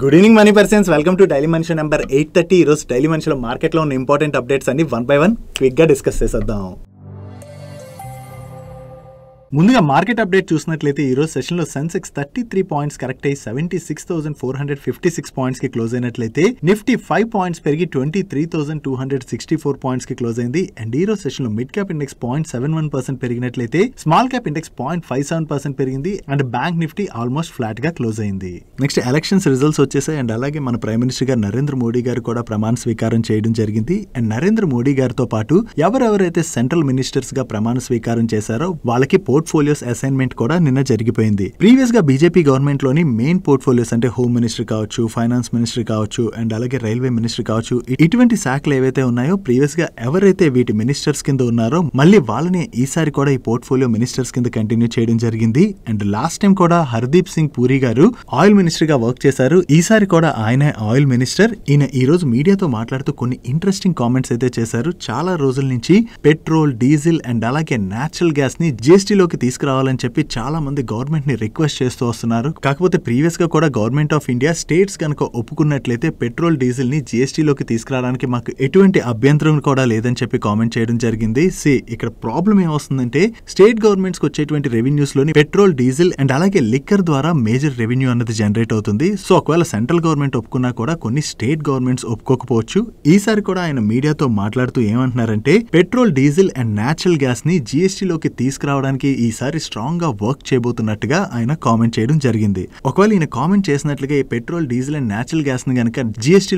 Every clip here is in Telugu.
good evening money persons welcome to daily మనిషి నెంబర్ ఎయిట్ థర్టీ ఈరోజు డైలీ మనిషిలో మార్కెట్లో ఉన్న ఇంపార్టెంట్ అప్డేట్స్ అన్ని వన్ బై వన్ క్విక్గా డిస్కస్ చేసేద్దాం ముందుగా మార్కెట్ అప్డేట్ చూసినట్లయితే ఈ రోజు సెషన్లో Sensex thirty three points correct అయ్యి seventy six thousand four hundred fifty six points కి క్లోజ్ అయినట్లయితే నిఫ్టీ ఫైవ్ పాయింట్స్ పెరిగి twenty three thousand two hundred sixty four points కి క్లోజ్ అయింది అండ్ ఈ రోజు లో mid cap index point seven one percent పెరిగినట్లయితే small cap index point five seven percent పెరిగింది and bank Nifty almost flat గా క్లోజ్ అయింది నెక్స్ట్ ఎలక్షన్స్ రిజల్ట్స్ వచ్చేసాయి అండ్ అలాగే మన ప్రైమ్ మినిస్టర్ గారు నరేంద్ర మోడీ గారు కూడా ప్రమాణ స్వీకారం చేయడం జరిగింది అండ్ నరేంద్ర మోడీ గారితో పాటు ఎవరెవరైతే సెంట్రల్ మినిస్టర్స్ గా ప్రమాణ స్వీకారం చేశారో వాళ్ళకి పోటీ పోర్ట్ఫోలియోస్ అసైన్మెంట్ కూడా నిన్న జరిగిపోయింది ప్రీవియస్ గా బీజేపీ గవర్నమెంట్ లోని మెయిన్ పోర్ట్ఫోలియోస్ అంటే హోమ్ మినిస్టర్ కావచ్చు ఫైనాన్స్ మినిస్టర్ కావచ్చు అండ్ అలాగే రైల్వే మినిస్టర్ కావచ్చు ఇటువంటి శాఖలు ఏవైతే ఉన్నాయో ప్రీవియస్ గా ఎవరైతే వీటి మినిస్టర్స్ కింద ఉన్నారో మళ్ళీ వాళ్ళని ఈసారి కూడా ఈ పోర్ట్ఫోలియో మినిస్టర్స్ కింద కంటిన్యూ చేయడం జరిగింది అండ్ లాస్ట్ టైం కూడా హర్దీప్ సింగ్ పూరి గారు ఆయిల్ మినిస్టర్ గా వర్క్ చేశారు ఈసారి కూడా ఆయన ఆయిల్ మినిస్టర్ ఈయన ఈ రోజు మీడియాతో మాట్లాడుతూ కొన్ని ఇంట్రెస్టింగ్ కామెంట్స్ అయితే చేశారు చాలా రోజుల నుంచి పెట్రోల్ డీజిల్ అండ్ అలాగే నాచురల్ గ్యాస్ ని జీఎస్టీలో అమల్లోకి తీసుకురావాలని చెప్పి చాలా మంది గవర్నమెంట్ ని రిక్వెస్ట్ చేస్తూ వస్తున్నారు కాకపోతే ప్రీవియస్ గా కూడా గవర్నమెంట్ ఆఫ్ ఇండియా స్టేట్స్ కనుక ఒప్పుకున్నట్లయితే పెట్రోల్ డీజిల్ డీజిల్ని లోకి తీసుకురావడానికి మాకు ఎటువంటి అభ్యంతరం కూడా లేదని చెప్పి కామెంట్ చేయడం జరిగింది సి ఇక్కడ ప్రాబ్లం ఏమొస్తుందంటే స్టేట్ గవర్నమెంట్స్ వచ్చేటువంటి రెవెన్యూస్ లోని పెట్రోల్ డీజిల్ అండ్ అలాగే లిక్కర్ ద్వారా మేజర్ రెవెన్యూ అన్నది జనరేట్ అవుతుంది సో ఒకవేళ సెంట్రల్ గవర్నమెంట్ ఒప్పుకున్నా కూడా కొన్ని స్టేట్ గవర్నమెంట్స్ ఒప్పుకోకపోవచ్చు ఈసారి కూడా ఆయన మీడియాతో మాట్లాడుతూ ఏమంటున్నారంటే petrol diesel and natural gas ని లోకి తీసుకురావడానికి ఈసారి స్ట్రాంగ్ గా వర్క్ చేయబోతున్నట్టుగా ఆయన కామెంట్ చేయడం జరిగింది ఒకవేళ ఈయన కామెంట్ చేసినట్లుగా ఈ పెట్రోల్ డీజిల్ అండ్ న్యాచురల్ గ్యాస్ని కనుక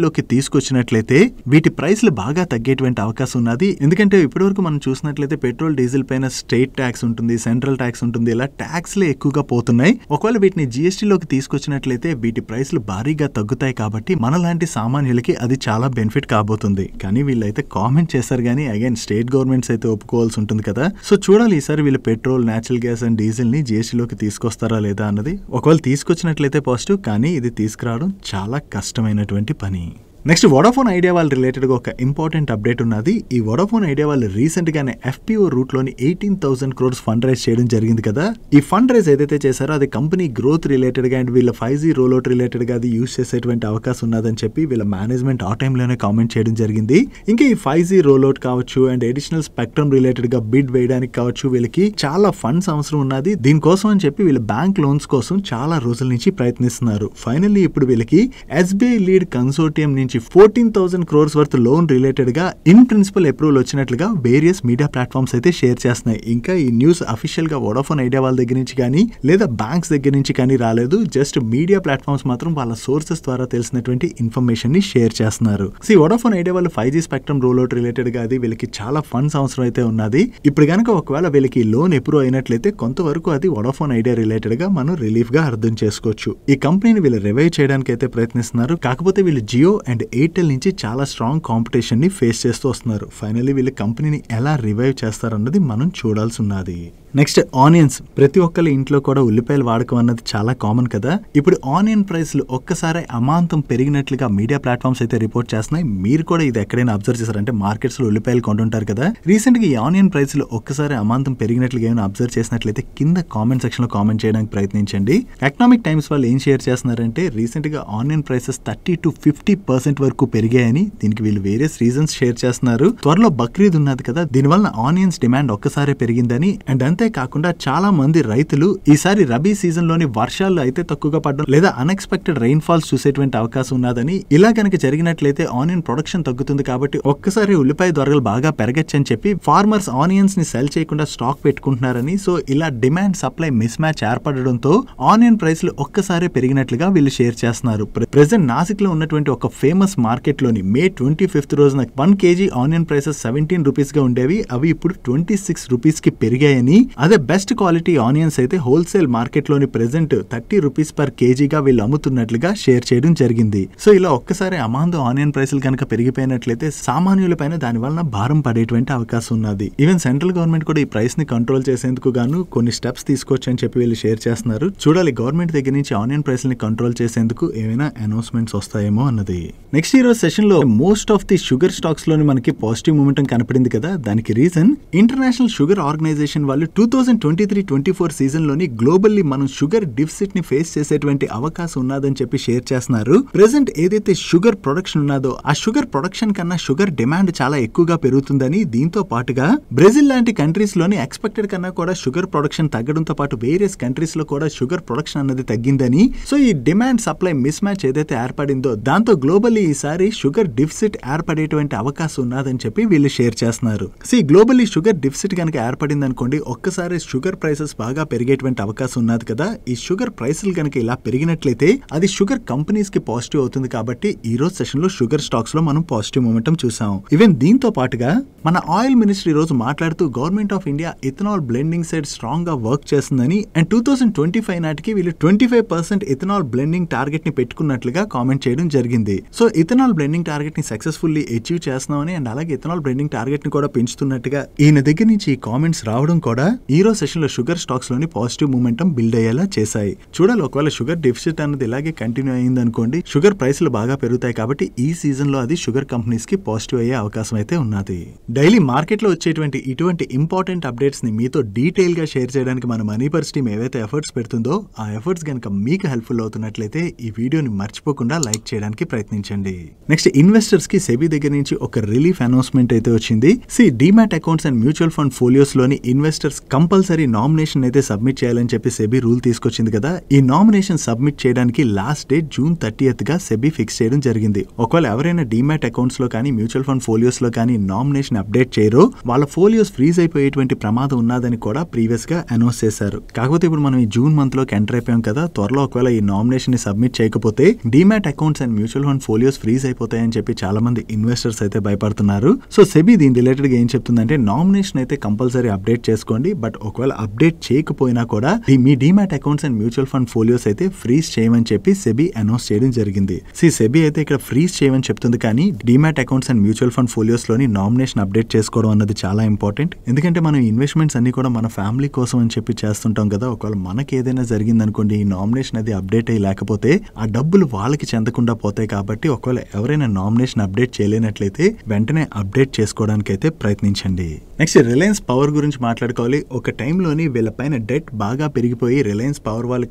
లోకి తీసుకొచ్చినట్లయితే వీటి ప్రైస్లు బాగా తగ్గేటువంటి అవకాశం ఉన్నది ఎందుకంటే ఇప్పటివరకు మనం చూసినట్లయితే పెట్రోల్ డీజిల్ పైన స్టేట్ ట్యాక్స్ ఉంటుంది సెంట్రల్ ట్యాక్స్ ఉంటుంది ఇలా ట్యాక్స్లే ఎక్కువగా పోతున్నాయి ఒకవేళ వీటిని లోకి తీసుకొచ్చినట్లయితే వీటి ప్రైస్లు భారీగా తగ్గుతాయి కాబట్టి మనలాంటి సామాన్యులకి అది చాలా బెనిఫిట్ కాబోతుంది కానీ వీళ్ళైతే కామెంట్ చేశారు కానీ అగైన్ స్టేట్ గవర్నమెంట్స్ అయితే ఒప్పుకోవాల్సి ఉంటుంది కదా సో చూడాలి ఈసారి వీళ్ళు పెట్రోల్ న్యాచురల్ గ్యాస్ అండ్ డీజిల్ని జీఎస్టీలోకి తీసుకొస్తారా లేదా అన్నది ఒకవేళ తీసుకొచ్చినట్లయితే పాజిటివ్ కానీ ఇది తీసుకురావడం చాలా కష్టమైనటువంటి పని నెక్స్ట్ వొడాఫోన్ ఐడియా వాళ్ళు రిలేటెడ్గా ఒక ఇంపార్టెంట్ అప్డేట్ ఉన్నది ఈ వొడాఫోన్ ఐడియా వాళ్ళు రీసెంట్గానే ఎఫ్పిఓ రూట్లోని eighteen thousand crores fund raise చేయడం జరిగింది కదా ఈ ఫండ్ రైజ్ ఏదైతే చేశారో అది కంపెనీ గ్రోత్ రిలేటెడ్గా అండ్ వీళ్ళ ఫైవ్ జీ రోల్అవుట్ రిలేటెడ్గా అది యూస్ చేసేటువంటి అవకాశం ఉన్నదని చెప్పి వీళ్ళ మేనేజ్మెంట్ ఆ టైంలోనే కామెంట్ చేయడం జరిగింది ఇంకా ఈ ఫైవ్ జీ అవుట్ కావచ్చు అండ్ అడిషనల్ స్పెక్ట్రమ్ రిలేటెడ్గా బిడ్ వేయడానికి కావచ్చు వీళ్ళకి చాలా ఫండ్స్ అవసరం ఉన్నది దీనికోసం అని చెప్పి వీళ్ళ బ్యాంక్ లోన్స్ కోసం చాలా రోజుల నుంచి ప్రయత్నిస్తున్నారు ఫైనల్లీ ఇప్పుడు వీళ్ళకి ఎస్బీఐ లీడ్ కన్సోర్టియం నుంచి నుంచి fourteen thousand crores worth loan రిలేటెడ్గా ఇన్ ప్రిన్సిపల్ అప్రూవల్ వచ్చినట్లుగా వేరియస్ మీడియా ప్లాట్ఫామ్స్ అయితే షేర్ చేస్తున్నాయి ఇంకా ఈ న్యూస్ అఫీషియల్గా వోడాఫోన్ ఐడియా వాళ్ళ దగ్గర నుంచి కానీ లేదా బ్యాంక్స్ దగ్గర నుంచి కానీ రాలేదు జస్ట్ మీడియా ప్లాట్ఫామ్స్ మాత్రం వాళ్ళ సోర్సెస్ ద్వారా తెలిసినటువంటి ఇన్ఫర్మేషన్ ని షేర్ చేస్తున్నారు సి వోడాఫోన్ ఐడియా వాళ్ళు five G spectrum out related గా అది వీళ్ళకి చాలా ఫండ్స్ అవసరం అయితే ఉన్నది ఇప్పుడు కనుక ఒకవేళ వీళ్ళకి లోన్ అప్రూవ్ అయినట్లయితే కొంతవరకు అది వోడాఫోన్ ఐడియా రిలేటెడ్ గా మనం రిలీఫ్ గా అర్థం చేసుకోవచ్చు ఈ కంపెనీని వీళ్ళు రివైవ్ చేయడానికి అయితే ప్రయత్నిస్తున్నారు కాకపోతే వీళ్ళు జియో అండ్ అండ్ ఎయిర్టెల్ నుంచి చాలా స్ట్రాంగ్ కాంపిటీషన్ని ఫేస్ చేస్తూ వస్తున్నారు ఫైనలీ వీళ్ళ కంపెనీని ఎలా రివైవ్ చేస్తారన్నది మనం చూడాల్సి ఉన్నది నెక్స్ట్ ఆనియన్స్ ప్రతి ఒక్కరి ఇంట్లో కూడా ఉల్లిపాయలు వాడకం అన్నది చాలా కామన్ కదా ఇప్పుడు ఆనియన్ ప్రైస్లు ఒక్కసారి అమాంతం పెరిగినట్లుగా మీడియా ప్లాట్ఫామ్స్ అయితే రిపోర్ట్ చేస్తున్నాయి మీరు కూడా ఇది ఎక్కడైనా అబ్జర్వ్ చేశారంటే మార్కెట్స్ లో ఉల్లిపాయలు కొంటుంటారు కదా రీసెంట్ గా ఈ ఆనియన్ ప్రైస్లు ఒక్కసారి అమాంతం పెరిగినట్లుగా ఏమైనా అబ్జర్వ్ చేసినట్లయితే కింద కామెంట్ సెక్షన్ లో కామెంట్ చేయడానికి ప్రయత్నించండి ఎకనామిక్ టైమ్స్ వాళ్ళు ఏం షేర్ చేస్తున్నారంటే రీసెంట్ గా onion prices thirty to fifty percent వరకు పెరిగాయని దీనికి వీళ్ళు వేరియస్ రీజన్స్ షేర్ చేస్తున్నారు త్వరలో బక్రీద్ ఉన్నది కదా దీనివల్ల ఆనియన్స్ డిమాండ్ ఒక్కసారి పెరిగిందని అండ్ అంతే అంతేకాకుండా చాలా మంది రైతులు ఈసారి రబీ సీజన్లోని వర్షాలు అయితే తక్కువగా పడడం లేదా అన్ఎక్స్పెక్టెడ్ ఫాల్స్ చూసేటువంటి అవకాశం ఉన్నదని ఇలా కనుక జరిగినట్లయితే ఆనియన్ ప్రొడక్షన్ తగ్గుతుంది కాబట్టి ఒక్కసారి ఉల్లిపాయ ధరలు బాగా అని చెప్పి ఫార్మర్స్ ఆనియన్స్ ని సెల్ చేయకుండా స్టాక్ పెట్టుకుంటున్నారని సో ఇలా డిమాండ్ సప్లై మిస్ మ్యాచ్ ఏర్పడడంతో ఆనియన్ ప్రైస్లు ఒక్కసారి పెరిగినట్లుగా వీళ్ళు షేర్ చేస్తున్నారు ప్రెసెంట్ నాసిక్ లో ఉన్నటువంటి ఒక ఫేమస్ మార్కెట్ లోని మే ట్వంటీ ఫిఫ్త్ రోజున one kg onion prices seventeen rupees గా ఉండేవి అవి ఇప్పుడు ట్వంటీ సిక్స్ రూపీస్ కి పెరిగాయని అదే బెస్ట్ క్వాలిటీ ఆనియన్స్ అయితే హోల్సేల్ మార్కెట్లోని ప్రెసెంట్ థర్టీ రూపీస్ పర్ కేజీగా వీళ్ళు అమ్ముతున్నట్లుగా షేర్ చేయడం జరిగింది సో ఇలా ఒక్కసారి అమాందు ఆనియన్ ప్రైసులు కనుక పెరిగిపోయినట్లయితే సామాన్యులపైన దాని వలన భారం పడేటువంటి అవకాశం ఉన్నది ఈవెన్ సెంట్రల్ గవర్నమెంట్ కూడా ఈ ప్రైస్ ని కంట్రోల్ చేసేందుకు గాను కొన్ని స్టెప్స్ తీసుకోవచ్చని చెప్పి వీళ్ళు షేర్ చేస్తున్నారు చూడాలి గవర్నమెంట్ దగ్గర నుంచి ఆనియన్ ప్రైస్ ని కంట్రోల్ చేసేందుకు ఏమైనా అనౌన్స్మెంట్స్ వస్తాయేమో అన్నది నెక్స్ట్ ఈ రోజు సెషన్ లో most of the sugar stocks లోని మనకి పాజిటివ్ మూమెంట్ కనపడింది కదా దానికి రీజన్ ఇంటర్నేషనల్ షుగర్ ఆర్గనైజేషన్ వాళ్ళు two two thousand twenty three twenty four సీజన్లోని గ్లోబల్లీ మనం షుగర్ డిఫిసిట్ని ఫేస్ చేసేటువంటి అవకాశం ఉన్నదని చెప్పి షేర్ చేస్తున్నారు ప్రజెంట్ ఏదైతే షుగర్ ప్రొడక్షన్ ఉన్నదో ఆ షుగర్ ప్రొడక్షన్ కన్నా షుగర్ డిమాండ్ చాలా ఎక్కువగా పెరుగుతుందని దీంతో పాటుగా బ్రెజిల్ లాంటి కంట్రీస్ లోని ఎక్స్పెక్టెడ్ కన్నా కూడా షుగర్ ప్రొడక్షన్ తగ్గడంతో పాటు వేరియస్ కంట్రీస్ లో కూడా షుగర్ ప్రొడక్షన్ అన్నది తగ్గిందని సో ఈ డిమాండ్ సప్లై మిస్ మ్యాచ్ ఏదైతే ఏర్పడిందో దాంతో గ్లోబల్లీ ఈసారి షుగర్ డిఫిసిట్ ఏర్పడేటువంటి అవకాశం ఉన్నదని చెప్పి వీళ్ళు షేర్ చేస్తున్నారు సి గ్లోబల్లీ షుగర్ డిఫిసిట్ కనుక ఏర్పడింది అనుకోండి ఒక్క ఒక్కసారి షుగర్ ప్రైసెస్ బాగా పెరిగేటువంటి అవకాశం ఉన్నది కదా ఈ షుగర్ ప్రైసులు కనుక ఇలా పెరిగినట్లయితే అది షుగర్ కంపెనీస్ కి పాజిటివ్ అవుతుంది కాబట్టి ఈ రోజు సెషన్ లో షుగర్ స్టాక్స్ లో మనం పాజిటివ్ మూమెంటం చూసాం ఈవెన్ దీంతో పాటుగా మన ఆయిల్ మినిస్ట్రీ రోజు మాట్లాడుతూ government of India ethanol blending side strong గా వర్క్ చేస్తుందని and two thousand twenty five నాటికి వీళ్ళు twenty five percent ethanol blending target ని పెట్టుకున్నట్లుగా కామెంట్ చేయడం జరిగింది సో ఇథనాల్ బ్లెండింగ్ టార్గెట్ ని సక్సెస్ఫుల్లీ అచీవ్ చేస్తున్నామని అండ్ అలాగే ఇథనాల్ బ్లెండింగ్ టార్గెట్ ని కూడా పెంచుతున్నట్టుగా ఈయన దగ్గర నుంచి ఈ కామెంట్స్ రావడం కూడా ఈ రోజు సెషన్లో షుగర్ లోని పాజిటివ్ మూమెంటం బిల్డ్ అయ్యేలా చేశాయి చూడాలి ఒకవేళ షుగర్ డెఫిసిట్ అనేది ఇలాగే కంటిన్యూ అయింది అనుకోండి షుగర్ ప్రైస్లు బాగా పెరుగుతాయి కాబట్టి ఈ సీజన్ లో అది షుగర్ కి పాజిటివ్ అయ్యే అవకాశం అయితే ఉన్నది డైలీ మార్కెట్లో వచ్చేటువంటి ఇటువంటి ఇంపార్టెంట్ అప్డేట్స్ ని మీతో డీటెయిల్ గా షేర్ చేయడానికి మన మనీపర్స్ టీమ్ ఏవైతే ఎఫర్ట్స్ పెడుతుందో ఆ ఎఫర్ట్స్ కనుక మీకు హెల్ప్ఫుల్ అవుతున్నట్లయితే ఈ వీడియోని మర్చిపోకుండా లైక్ చేయడానికి ప్రయత్నించండి నెక్స్ట్ ఇన్వెస్టర్స్ కి సెబీ దగ్గర నుంచి ఒక రిలీఫ్ అనౌన్స్మెంట్ అయితే వచ్చింది సి demat accounts and mutual fund folios లోని ఇన్వెస్టర్స్ కంపల్సరీ నామినేషన్ అయితే సబ్మిట్ చేయాలని చెప్పి సెబీ రూల్ తీసుకొచ్చింది కదా ఈ నామినేషన్ సబ్మిట్ చేయడానికి లాస్ట్ డేట్ జూన్ గా సెబీ ఫిక్స్ చేయడం జరిగింది ఒకవేళ ఎవరైనా డిమాట్ లో కానీ మ్యూచువల్ ఫండ్ ఫోలియోస్ లో కానీ నామినేషన్ అప్డేట్ చేయరో వాళ్ళ ఫోలియోస్ ఫ్రీజ్ అయిపోయేటువంటి ప్రమాదం ఉన్నదని కూడా ప్రీవియస్ గా అనౌన్స్ చేశారు కాకపోతే ఇప్పుడు మనం ఈ జూన్ లోకి ఎంటర్ అయిపోయాం కదా త్వరలో ఒకవేళ ఈ నామినేషన్ ని సబ్మిట్ చేయకపోతే demat accounts and mutual fund folios freeze అయిపోతాయని చెప్పి చాలా మంది ఇన్వెస్టర్స్ అయితే భయపడుతున్నారు సో సెబీ దీని గా ఏం చెప్తుందంటే నామినేషన్ అయితే కంపల్సరీ అప్డేట్ చేసుకోండి బట్ ఒకవేళ అప్డేట్ చేయకపోయినా కూడా మీ demat accounts and mutual fund folios అయితే ఫ్రీజ్ చేయమని చెప్పి సెబీ అనౌన్స్ చేయడం జరిగింది సి సెబీ అయితే ఇక్కడ ఫ్రీజ్ చేయమని చెప్తుంది కానీ demat accounts and mutual fund folios లోని నామినేషన్ అప్డేట్ చేసుకోవడం అన్నది చాలా ఇంపార్టెంట్ ఎందుకంటే మనం ఇన్వెస్ట్మెంట్స్ అన్ని కూడా మన ఫ్యామిలీ కోసం అని చెప్పి చేస్తుంటాం కదా ఒకవేళ మనకి ఏదైనా జరిగిందనుకోండి ఈ నామినేషన్ అది అప్డేట్ అయ్యి లేకపోతే ఆ డబ్బులు వాళ్ళకి చెందకుండా పోతాయి కాబట్టి ఒకవేళ ఎవరైనా నామినేషన్ అప్డేట్ చేయలేనట్లయితే వెంటనే అప్డేట్ చేసుకోవడానికి అయితే ప్రయత్నించండి నెక్స్ట్ రిలయన్స్ పవర్ గురించి మాట్లాడుకోవాలి ఒక వీళ్ళ పైన డెట్ బాగా పెరిగిపోయి రిలయన్స్ పవర్ వాళ్ళు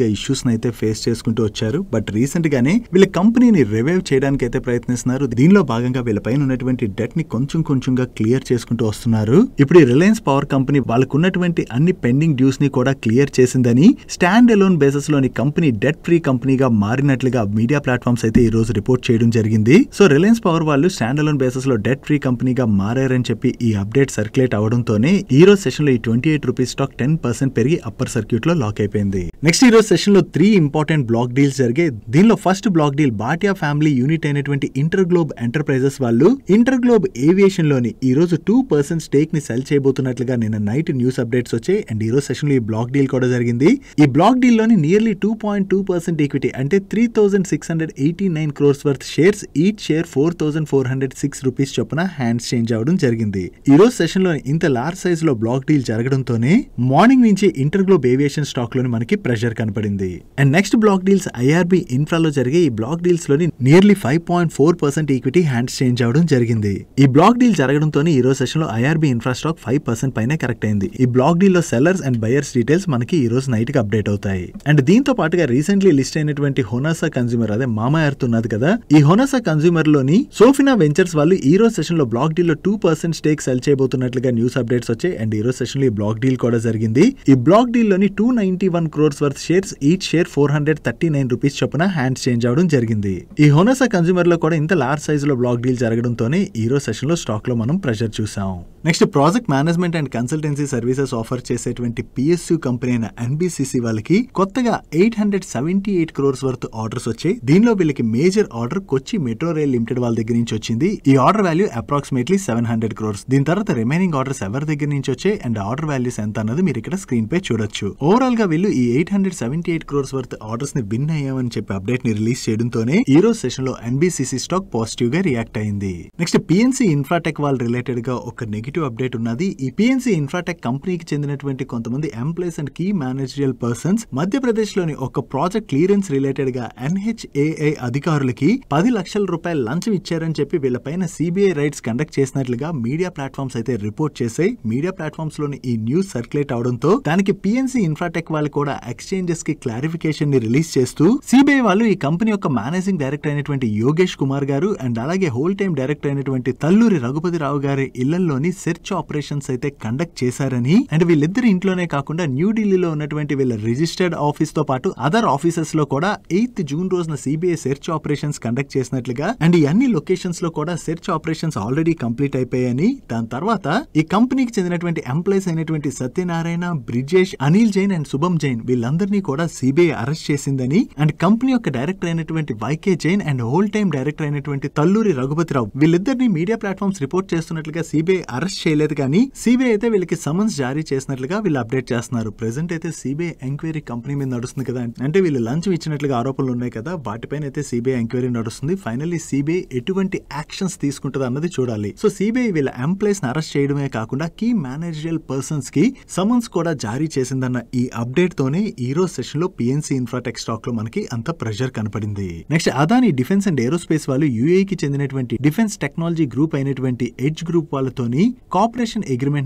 గా ఇష్యూస్ అయితే ఫేస్ చేసుకుంటూ వచ్చారు బట్ రీసెంట్ గానే వీళ్ళ కంపెనీని రివైవ్ చేయడానికి అయితే ప్రయత్నిస్తున్నారు దీనిలో భాగంగా వీళ్ళ పైన ఉన్నటువంటి ని కొంచెం కొంచెంగా క్లియర్ చేసుకుంటూ వస్తున్నారు ఇప్పుడు రిలయన్స్ పవర్ కంపెనీ వాళ్ళకున్నటువంటి అన్ని పెండింగ్ డ్యూస్ ని కూడా క్లియర్ చేసిందని స్టాండ్ అలోన్ లోని కంపెనీ డెట్ ఫ్రీ కంపెనీగా మారినట్లుగా మీడియా ప్లాట్ఫామ్స్ అయితే ఈ రోజు రిపోర్ట్ చేయడం జరిగింది సో రిలయన్స్ పవర్ వాళ్ళు స్టాండ్ అలోన్ లో డెట్ ఫ్రీ కంపెనీగా మారారని చెప్పి ఈ అప్డేట్ సర్క్యులేట్ అవడంతోనే ఈ రోజు సెషన్లో ఈ twenty eight rupees stock ten percent పెరిగి అప్పర్ సర్క్యూట్ లో లాక్ అయిపోయింది నెక్స్ట్ ఈ రోజు సెషన్ లో త్రీ ఇంపార్టెంట్ బ్లాక్ డీల్స్ జరిగే దీనిలో first block deal Bhatia family unit అయినటువంటి ఇంటర్ గ్లోబ్ ఎంటర్ప్రైజెస్ వాళ్ళు ఇంటర్ గ్లోబ్ ఏవియేషన్ లోని ఈ రోజు టూ పర్సెంట్ స్టేక్ ని సెల్ చేయబోతున్నట్లుగా నిన్న నైట్ న్యూస్ అప్డేట్స్ వచ్చాయి అండ్ ఈ రోజు సెషన్ లో ఈ బ్లాక్ డీల్ కూడా జరిగింది ఈ బ్లాక్ డీల్ లోని nearly two point two percent equity అంటే three thousand six hundred eighty nine crores worth shares each share four thousand four hundred six rupees చొప్పున హ్యాండ్స్ చేంజ్ అవడం జరిగింది ఈ రోజు సెషన్ లో ఇంత లార్జ్ సైజ్ లో బ్లాక్ డీల్ డీల్ జరగడంతోనే మార్నింగ్ నుంచి ఇంటర్గ్లోబ్ ఏవియేషన్ స్టాక్ లోని మనకి ప్రెషర్ కనపడింది and next block deals IRB ఇన్ఫ్రాలో జరిగే ఈ బ్లాక్ డీల్స్ లోని nearly five point four percent equity hands change అవడం జరిగింది ఈ బ్లాక్ డీల్ జరగడంతో ఈ రోజు సెషన్ లో IRB infra stock five percent పైన కరెక్ట్ అయింది ఈ బ్లాక్ డీల్ లో సెల్లర్స్ అండ్ బయర్స్ డీటెయిల్స్ మనకి ఈ రోజు నైట్ కి అప్డేట్ అవుతాయి అండ్ దీంతో పాటుగా రీసెంట్లీ లిస్ట్ అయినటువంటి హోనాసా కన్స్యూమర్ అదే మామా ఎర్త్ ఉన్నది కదా ఈ హోనాసా కన్స్యూమర్ లోని సోఫినా వెంచర్స్ వాళ్ళు ఈ రోజు సెషన్ లో బ్లాక్ డీల్ లో టూ పర్సెంట్ స్టేక్ సెల్ చేయబోతున్నట్లుగా న్యూస్ అప్డేట్స్ వచ్చాయి అండ్ ఈ రోజు సెషన్ ట్రాన్సాక్షన్లో ఈ బ్లాక్ డీల్ కూడా జరిగింది ఈ బ్లాక్ డీల్లోని two ninety one crores worth shares each share four hundred thirty nine rupees చొప్పున హ్యాండ్ చేంజ్ అవడం జరిగింది ఈ హోనసా కన్జ్యూమర్లో కూడా ఇంత లార్జ్ సైజులో బ్లాక్ డీల్ జరగడంతోనే ఈరోజు స్టాక్ లో మనం ప్రెషర్ చూసాం next project management and consultancy services offer చేసేటువంటి పిఎస్యు కంపెనీ అయిన ఎన్బిసిసి వాళ్ళకి కొత్తగా eight hundred seventy eight crores worth orders వచ్చాయి దీనిలో వీళ్ళకి major order Kochi metro rail limited వాళ్ళ దగ్గర నుంచి వచ్చింది ఈ order value approximately seven hundred crores దీని తర్వాత రిమైనింగ్ ఆర్డర్స్ ఎవరి దగ్గర నుంచి వచ్చాయి అండ్ ఆర్డర్ వాల్యూస్ ఎంత అన్నది మీరు ఇక్కడ స్క్రీన్ పై చూడొచ్చు ఓవరాల్ గా వీళ్ళు ఈ eight hundred seventy eight crores worth orders ని విన్ అయ్యామని చెప్పి అప్డేట్ ని రిలీజ్ చేయడంతోనే ఈ రోజు సెషన్ లో ఎన్బిసిసి స్టాక్ పాజిటివ్ గా రియాక్ట్ అయింది నెక్స్ట్ పిఎన్సీ ఇన్ఫ్రాటెక్ వాళ్ళ రిలేటెడ్ గా ఒక నెగిటివ్ పాజిటివ్ అప్డేట్ ఉన్నది ఈ పిఎన్సీ ఇన్ఫ్రాటెక్ కంపెనీకి చెందినటువంటి కొంతమంది employees and key managerial persons Madhya Pradesh లోని ఒక ప్రాజెక్ట్ క్లియరెన్స్ రిలేటెడ్ గా ఎన్హెచ్ఏఐ అధికారులకి పది లక్షల రూపాయల లంచం ఇచ్చారని చెప్పి వీళ్ళపైన సిబిఐ రైట్స్ కండక్ట్ చేసినట్లుగా మీడియా ప్లాట్ఫామ్స్ అయితే రిపోర్ట్ చేసాయి మీడియా ప్లాట్ఫామ్స్ లోని ఈ న్యూస్ సర్క్యులేట్ అవడంతో దానికి పిఎన్సీ ఇన్ఫ్రాటెక్ వాళ్ళు కూడా ఎక్స్చేంజెస్ కి క్లారిఫికేషన్ ని రిలీజ్ చేస్తూ సిబిఐ వాళ్ళు ఈ కంపెనీ యొక్క మేనేజింగ్ డైరెక్టర్ అయినటువంటి యోగేష్ కుమార్ గారు అండ్ అలాగే హోల్ టైం డైరెక్టర్ అయినటువంటి తల్లూరి రఘుపతి రావు గారి ఇళ్లలోని సెర్చ్ ఆపరేషన్స్ అయితే కండక్ట్ చేశారని అండ్ వీళ్ళిద్దరు ఇంట్లోనే కాకుండా న్యూఢిల్లీలో ఉన్నటువంటి వీళ్ళ రిజిస్టర్డ్ ఆఫీస్ తో పాటు అదర్ ఆఫీసెస్ లో కూడా ఎయిత్ జూన్ రోజున సిబిఐ సెర్చ్ ఆపరేషన్స్ కండక్ట్ చేసినట్లుగా అండ్ ఈ అన్ని లొకేషన్స్ లో కూడా సెర్చ్ ఆపరేషన్స్ ఆల్రెడీ కంప్లీట్ అయిపోయాయని దాని తర్వాత ఈ కంపెనీకి చెందినటువంటి ఎంప్లాయీస్ అయినటువంటి సత్యనారాయణ బ్రిజేష్ అనిల్ జైన్ అండ్ శుభం జైన్ వీళ్ళందరినీ కూడా సిబిఐ అరెస్ట్ చేసిందని అండ్ కంపెనీ యొక్క డైరెక్టర్ అయినటువంటి VK Jain and whole time director అయినటువంటి తల్లూరి రఘుపతిరావు వీళ్ళిద్దరిని మీడియా ప్లాట్ఫామ్స్ రిపోర్ట్ చేస్తున్నట్లుగా సిబిఐ అరెస్ట్ అరెస్ట్ చేయలేదు కానీ సిబిఐ అయితే వీళ్ళకి సమన్స్ జారీ చేసినట్లుగా వీళ్ళు అప్డేట్ చేస్తున్నారు ప్రెసెంట్ అయితే సిబిఐ ఎంక్వైరీ కంపెనీ మీద నడుస్తుంది కదా అంటే వీళ్ళు లంచ్ ఇచ్చినట్లుగా ఆరోపణలు ఉన్నాయి కదా వాటిపైన అయితే సిబిఐ ఎంక్వైరీ నడుస్తుంది ఫైనల్లీ సిబిఐ ఎటువంటి యాక్షన్స్ తీసుకుంటుంది అన్నది చూడాలి సో సిబిఐ వీళ్ళ ఎంప్లాయీస్ ని అరెస్ట్ చేయడమే కాకుండా కీ మేనేజరియల్ పర్సన్స్ కి సమన్స్ కూడా జారీ చేసిందన్న ఈ అప్డేట్ తోనే ఈ రోజు సెషన్ లో పిఎన్సీ ఇన్ఫ్రాటెక్ స్టాక్ లో మనకి అంత ప్రెషర్ కనపడింది next Adani defence and aerospace వాళ్ళు యూఏకి e చెందినటువంటి డిఫెన్స్ టెక్నాలజీ గ్రూప్ అయినటువంటి ఎడ్జ్ గ్రూప్ వాళ్ళతోని కాపరేషన్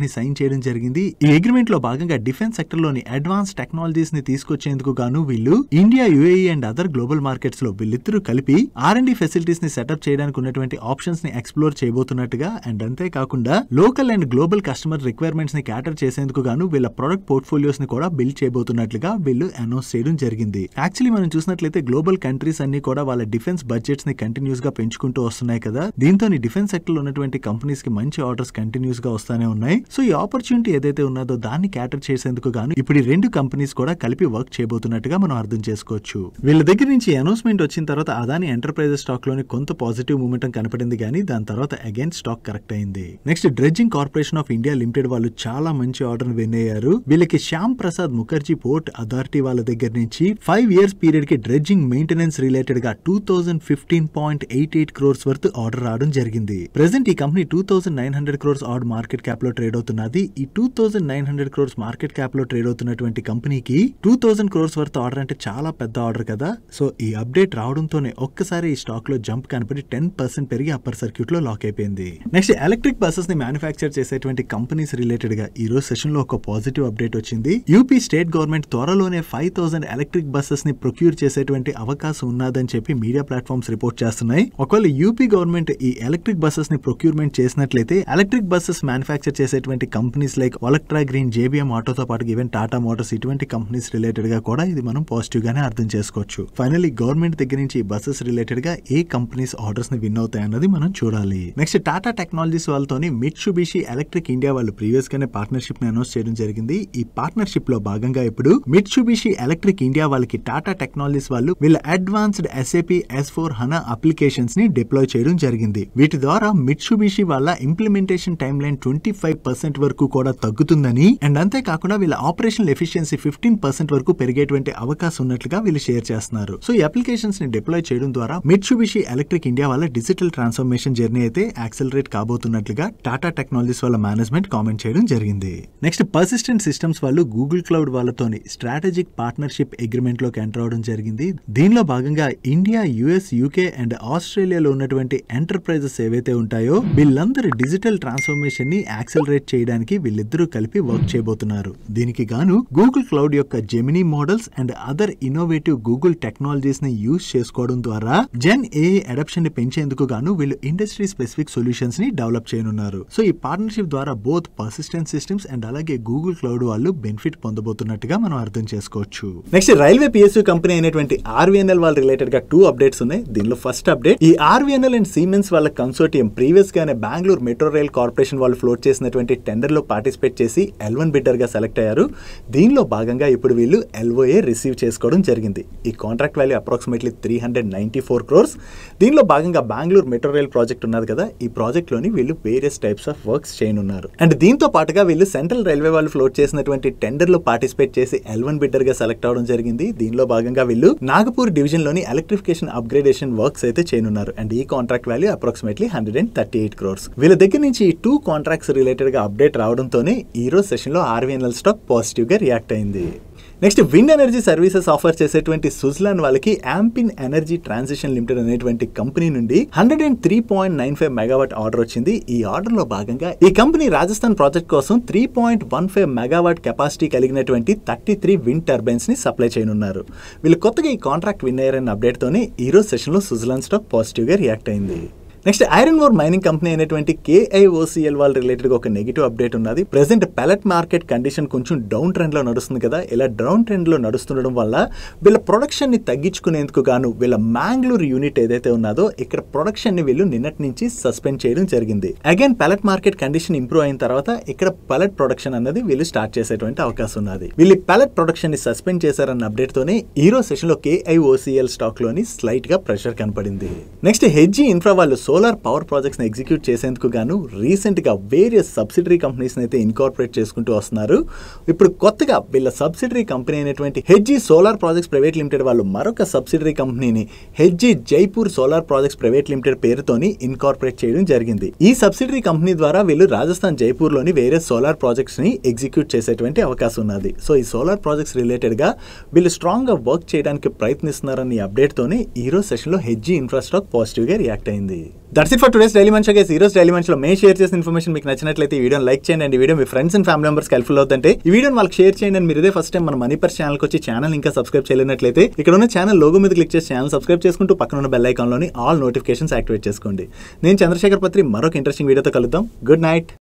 ని సైన్ చేయడం జరిగింది ఈ అగ్రిమెంట్ లో భాగంగా డిఫెన్స్ సెక్టర్లోని అడ్వాన్స్ ని తీసుకొచ్చేందుకు గాను వీళ్ళు India UAE and other global markets లో వీళ్ళిద్దరూ కలిపి ఆర్ అండ్ ఫెసిలిటీస్ ని సెటప్ చేయడానికి ఉన్నటువంటి ఆప్షన్స్ ని ఎక్స్ప్లోర్ చేయబోతున్నట్టుగా అండ్ అంతేకాకుండా local and global customer requirements ని క్యాటర్ చేసేందుకు గాను వీళ్ళ ప్రొడక్ట్ పోర్ట్ఫోలియోస్ ని కూడా బిల్డ్ చేయబోతున్నట్లుగా వీళ్ళు అనౌన్స్ చేయడం జరిగింది యాక్చువల్లీ మనం చూసినట్లయితే గ్లోబల్ కంట్రీస్ అన్ని కూడా వాళ్ళ డిఫెన్స్ బడ్జెట్స్ ని కంటిన్యూస్ గా పెంచుకుంటూ వస్తున్నాయి కదా దీంతో డిఫెన్స్ సెక్టర్ లో ఉన్నటువంటి కంపెనీస్ కి మంచి ఆర్డర్స్ కంటిన్యూ కంటిన్యూస్ గా వస్తానే ఉన్నాయి సో ఈ ఆపర్చునిటీ ఏదైతే ఉన్నదో దాన్ని క్యాటర్ చేసేందుకు గాను ఇప్పుడు ఈ రెండు కంపెనీస్ కూడా కలిపి వర్క్ చేయబోతున్నట్టుగా మనం అర్థం చేసుకోవచ్చు వీళ్ళ దగ్గర నుంచి అనౌన్స్మెంట్ వచ్చిన తర్వాత అదాని ఎంటర్ప్రైజెస్ స్టాక్ లోని కొంత పాజిటివ్ మూమెంట్ కనపడింది కానీ దాని తర్వాత అగైన్ స్టాక్ కరెక్ట్ అయింది next dredging corporation of India limited వాళ్ళు చాలా మంచి ఆర్డర్ విన్ అయ్యారు వీళ్ళకి శ్యామ్ ప్రసాద్ ముఖర్జీ పోర్ట్ అథారిటీ వాళ్ళ దగ్గర నుంచి ఫైవ్ ఇయర్స్ పీరియడ్ కి డ్రెడ్జింగ్ మెయింటెనెన్స్ రిలేటెడ్ గా two thousand fifteen point eight eight crores worth order రావడం జరిగింది ప్రెసెంట్ ఈ company two thousand nine hundred crores odd market లో ట్రేడ్ అవుతున్నది ఈ two thousand nine hundred crores market cap లో ట్రేడ్ అవుతున్నటువంటి కంపెనీకి two thousand crores worth order అంటే చాలా పెద్ద ఆర్డర్ కదా సో ఈ అప్డేట్ రావడంతోనే ఒక్కసారి ఈ స్టాక్ లో జంప్ కనపడి టెన్ పర్సెంట్ పెరిగి అప్పర్ సర్క్యూట్ లో లాక్ అయిపోయింది నెక్స్ట్ ఎలక్ట్రిక్ బస్సెస్ ని మ్యానుఫ్యాక్చర్ చేసేటువంటి కంపెనీస్ రిలేటెడ్ గా ఈ రోజు సెషన్ లో ఒక పాజిటివ్ అప్డేట్ వచ్చింది యూపీ స్టేట్ గవర్నమెంట్ త్వరలోనే ఫైవ్ థౌసండ్ ఎలక్ట్రిక్ బస్సెస్ ని ప్రొక్యూర్ చేసేటువంటి అవకాశం ఉన్నదని చెప్పి మీడియా ప్లాట్ఫామ్స్ రిపోర్ట్ చేస్తున్నాయి ఒకవేళ యూపీ గవర్నమెంట్ ఈ ఎలక్ట్రిక్ బస్సెస్ ని ప్రొక్యూర్మెంట్ చేసినట్లయితే ఎలక్ట్రిక్ బస్సెస్ మ్యానుఫ్యాక్చర్ చేసేటువంటి companies like Olectra green JBM ఆటోతో పాటు ఈవెన్ టాటా మోటార్స్ ఇటువంటి కంపెనీస్ రిలేటెడ్ గా కూడా ఇది మనం పాజిటివ్ గానే అర్థం చేసుకోవచ్చు ఫైనల్లీ గవర్నమెంట్ దగ్గర నుంచి బస్సెస్ రిలేటెడ్ గా ఏ కంపెనీస్ ఆర్డర్స్ ని విన్ అవుతాయి అన్నది మనం చూడాలి నెక్స్ట్ టాటా టెక్నాలజీస్ వాళ్ళతోని మిట్సుబిషి ఎలక్ట్రిక్ ఇండియా వాళ్ళు ప్రీవియస్ గానే పార్ట్నర్షిప్ ని అనౌన్స్ చేయడం జరిగింది ఈ పార్ట్నర్షిప్ లో భాగంగా ఇప్పుడు మిట్సుబిషి ఎలక్ట్రిక్ ఇండియా వాళ్ళకి టాటా టెక్నాలజీస్ వాళ్ళు వీళ్ళ advanced SAP S four HANA applications ని డిప్లాయ్ చేయడం జరిగింది వీటి ద్వారా మిట్సుబిషి వాళ్ళ implementation timeline twenty five percent వరకు కూడా తగ్గుతుందని అండ్ అంతేకాకుండా వీళ్ళ ఆపరేషన్ ఎఫిషియన్సీ ఫిఫ్టీన్ పర్సెంట్ వరకు పెరిగేటువంటి అవకాశం ఉన్నట్లుగా వీళ్ళు షేర్ చేస్తున్నారు సో ఈ అప్లికేషన్స్ ని డిప్లాయ్ చేయడం ద్వారా మిట్సుబిషి ఎలక్ట్రిక్ ఇండియా వాళ్ళ డిజిటల్ ట్రాన్స్ఫర్మేషన్ జర్నీ అయితే యాక్సలరేట్ కాబోతున్నట్లుగా టాటా టెక్నాలజీస్ వాళ్ళ మేనేజ్మెంట్ కామెంట్ చేయడం జరిగింది నెక్స్ట్ పర్సిస్టెంట్ సిస్టమ్స్ వాళ్ళు గూగుల్ క్లౌడ్ వాళ్ళతోని స్ట్రాటజిక్ పార్ట్నర్షిప్ అగ్రిమెంట్ లోకి ఎంటర్ అవడం జరిగింది దీనిలో భాగంగా ఇండియా యుఎస్ యూకే అండ్ ఆస్ట్రేలియాలో ఉన్నటువంటి ఎంటర్ప్రైజెస్ ఏవైతే ఉంటాయో వీళ్ళందరి డిజిటల్ ట్రాన్స్ఫర్మేషన్ ట్రాన్స్ఫర్మేషన్ ని యాక్సలరేట్ చేయడానికి వీళ్ళిద్దరూ కలిపి వర్క్ చేయబోతున్నారు దీనికి గాను గూగుల్ క్లౌడ్ యొక్క Gemini models and other innovative Google technologies ని యూజ్ చేసుకోవడం ద్వారా జెన్ ఏ అడప్షన్ ని పెంచేందుకు గాను వీళ్ళు ఇండస్ట్రీ స్పెసిఫిక్ సొల్యూషన్స్ ని డెవలప్ చేయనున్నారు సో ఈ పార్ట్నర్షిప్ ద్వారా బోత్ పర్సిస్టెంట్ సిస్టమ్స్ అండ్ అలాగే గూగుల్ క్లౌడ్ వాళ్ళు బెనిఫిట్ పొందబోతున్నట్టుగా మనం అర్థం చేసుకోవచ్చు నెక్స్ట్ రైల్వే పిఎస్యూ కంపెనీ అయినటువంటి ఆర్వీఎన్ఎల్ వాళ్ళ రిలేటెడ్ గా టూ అప్డేట్స్ ఉన్నాయి దీనిలో ఫస్ట్ అప్డేట్ ఈ ఆర్వీఎన్ఎల్ అండ్ సీమెన్స్ వాళ్ళ కన్సోర్టియం ప్రీవియస్ గానే Bengaluru metro rail corporation corporation వాళ్ళు ఫ్లోట్ చేసినటువంటి టెండర్లో పార్టిసిపేట్ చేసి ఎల్వన్ బిడ్డర్గా సెలెక్ట్ అయ్యారు దీనిలో భాగంగా ఇప్పుడు వీళ్ళు ఎల్ఓఏ రిసీవ్ చేసుకోవడం జరిగింది ఈ contract value approximately three hundred ninety four crores దీనిలో భాగంగా బెంగళూరు మెట్రో రైల్ ప్రాజెక్ట్ ఉన్నది కదా ఈ ప్రాజెక్ట్లోని వీళ్ళు వేరియస్ టైప్స్ ఆఫ్ వర్క్స్ చేయనున్నారు అండ్ దీంతో పాటుగా వీళ్ళు సెంట్రల్ రైల్వే వాళ్ళు ఫ్లోట్ చేసినటువంటి టెండర్లో పార్టిసిపేట్ చేసి ఎల్వన్ బిడ్డర్గా సెలెక్ట్ అవడం జరిగింది దీనిలో భాగంగా వీళ్ళు నాగపూర్ డివిజన్లోని ఎలక్ట్రిఫికేషన్ అప్గ్రేడేషన్ వర్క్స్ అయితే చేయనున్నారు అండ్ ఈ contract value approximately hundred and thirty eight crores వీళ్ళ దగ్గర నుంచి ఈ టూ కాంట్రాక్ట్స్ రిలేటెడ్గా అప్డేట్ రావడంతో ఈరోజు సెషన్లో ఆర్వీఎన్ఎల్ స్టాక్ పాజిటివ్గా రియాక్ట్ అయింది next wind energy services offer చేసేటువంటి సుజ్లాన్ వాళ్ళకి యాంపిన్ ఎనర్జీ ట్రాన్సిషన్ లిమిటెడ్ అనేటువంటి కంపెనీ నుండి hundred and three point nine five megawatt order వచ్చింది ఈ ఆర్డర్ లో భాగంగా ఈ కంపెనీ రాజస్థాన్ ప్రాజెక్ట్ కోసం three point one five megawatt capacity కలిగినటువంటి థర్టీ త్రీ విండ్ టర్బైన్స్ ని సప్లై చేయనున్నారు వీళ్ళు కొత్తగా ఈ కాంట్రాక్ట్ విన్ అయ్యారన్న అప్డేట్తోనే ఈ రోజు సెషన్లో సుజ్లాన్ స్టాక్ పాజిటివ్గా రియాక్ట్ అయింది next iron ore mining company అయినటువంటి కేఐఓసిఎల్ వాళ్ళ రిలేటెడ్గా ఒక నెగిటివ్ అప్డేట్ ఉన్నది ప్రెసెంట్ పెలెట్ మార్కెట్ కండిషన్ కొంచెం డౌన్ ట్రెండ్లో నడుస్తుంది కదా ఇలా డౌన్ ట్రెండ్లో నడుస్తుండడం వల్ల వీళ్ళ ప్రొడక్షన్ని తగ్గించుకునేందుకు గాను వీళ్ళ మ్యాంగ్లూర్ యూనిట్ ఏదైతే ఉన్నదో ఇక్కడ ప్రొడక్షన్ని వీళ్ళు నిన్నటి నుంచి సస్పెండ్ చేయడం జరిగింది again pellet market condition improve అయిన తర్వాత ఇక్కడ పెలెట్ ప్రొడక్షన్ అన్నది వీళ్ళు స్టార్ట్ చేసేటువంటి అవకాశం ఉన్నది వీళ్ళు ప్రొడక్షన్ ప్రొడక్షన్ని సస్పెండ్ చేశారన్న అప్డేట్తోనే ఈరో సెషన్లో కేఐఓసిఎల్ స్టాక్లోని స్లైట్గా ప్రెషర్ కనపడింది నెక్స్ట్ హెచ్జీ ఇన్ఫ్రా వాళ్ళు సో సోలార్ పవర్ ప్రాజెక్ట్స్ని ఎగ్జిక్యూట్ చేసేందుకు గాను రీసెంట్గా వేరియస్ సబ్సిడరీ కంపెనీస్ని అయితే ఇన్కార్పొరేట్ చేసుకుంటూ వస్తున్నారు ఇప్పుడు కొత్తగా వీళ్ళ సబ్సిడరీ కంపెనీ అయినటువంటి HG solar projects private limited వాళ్ళు మరొక సబ్సిడరీ కంపెనీని HG Jaipur solar projects private limited పేరుతోని ఇన్కార్పొరేట్ చేయడం జరిగింది ఈ సబ్సిడరీ కంపెనీ ద్వారా వీళ్ళు రాజస్థాన్ జైపూర్లోని వేరే సోలార్ ప్రాజెక్ట్స్ని ఎగ్జిక్యూట్ చేసేటువంటి అవకాశం ఉన్నది సో ఈ సోలార్ ప్రాజెక్ట్స్ రిలేటెడ్గా వీళ్ళు స్ట్రాంగ్గా వర్క్ చేయడానికి ప్రయత్నిస్తున్నారని అప్డేట్తోనే ఈరోజు సెషన్లో హెచ్జీ ఇన్ఫ్రాస్ట్రక్ పాజిటివ్గా రియాక్ట్ అయింది that's it for today's daily మంచి గేస్ ఈరోజు డైలీ మనిషిలో మే షేర్ చేసిన ఇన్ఫర్మేషన్ మీకు నచ్చినట్లయితే ఈ వీడియో లైక్ చేయండి అండ్ వీడియో మీ friends and family members helpful అవుతుంటే ఈ వీడియో వాళ్ళకి షేర్ చేయండి మీరు ఇదే ఫస్ట్ టైం మన మనీ పర్స్ ఛానల్కి వచ్చి ఛానల్ ఇంకా సబ్స్క్రైబ్ చేయలేనట్లయితే ఇక్కడ ఉన్న ఛానల్ లోగో మీద క్లిక్ చేసి ఛానల్ సబ్స్క్రైబ్ చేసుకుంటూ పక్కన ఉన్న బెల్ ఆల్ నోటిఫికేషన్స్ యాక్టివేట్ చేసుకోండి నేను చంద్రశేఖర్ పత్రి మరొక ఇంట్రెస్టింగ్ వీడియోతో కలుద్దాం గుడ్ నైట్